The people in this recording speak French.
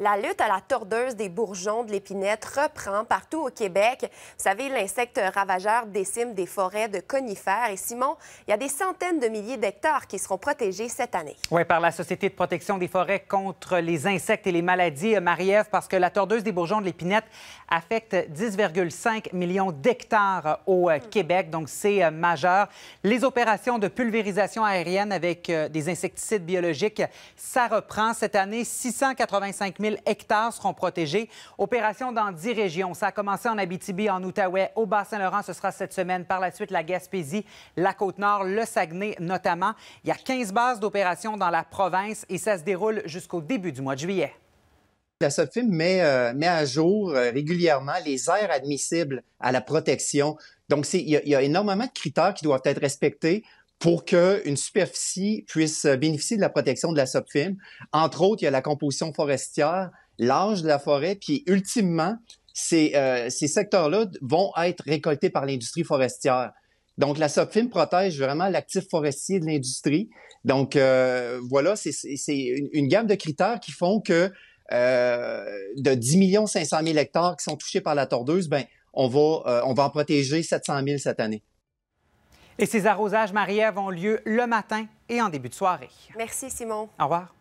La lutte à la tordeuse des bourgeons de l'épinette reprend partout au Québec. Vous savez, l'insecte ravageur décime des forêts de conifères. Et Simon, il y a des centaines de milliers d'hectares qui seront protégés cette année. Oui, par la Société de protection des forêts contre les insectes et les maladies, euh, Marie-Ève, parce que la tordeuse des bourgeons de l'épinette affecte 10,5 millions d'hectares au euh, hmm. Québec. Donc, c'est euh, majeur. Les opérations de pulvérisation aérienne avec des insecticides biologiques, ça reprend cette année 685 000 000 hectares seront protégés. Opération dans 10 régions. Ça a commencé en Abitibi, en Outaouais, au Bas-Saint-Laurent. Ce sera cette semaine. Par la suite, la Gaspésie, la Côte-Nord, le Saguenay notamment. Il y a 15 bases d'opérations dans la province et ça se déroule jusqu'au début du mois de juillet. La SOPFIM met, à jour euh, régulièrement les aires admissibles à la protection. Donc, il y, a énormément de critères qui doivent être respectés pour qu'une superficie puisse euh, bénéficier de la protection de la SOPFIM. Entre autres, il y a la composition forestière, l'âge de la forêt, puis ultimement, ces, euh, secteurs-là vont être récoltés par l'industrie forestière. Donc, la SOPFIM protège vraiment l'actif forestier de l'industrie. Donc, euh, voilà, c'est une, gamme de critères qui font que de 10 500 000 hectares qui sont touchés par la tordeuse, ben, on va, on va en protéger 700 000 cette année. Et ces arrosages, marie ont lieu le matin et en début de soirée. Merci, Simon. Au revoir.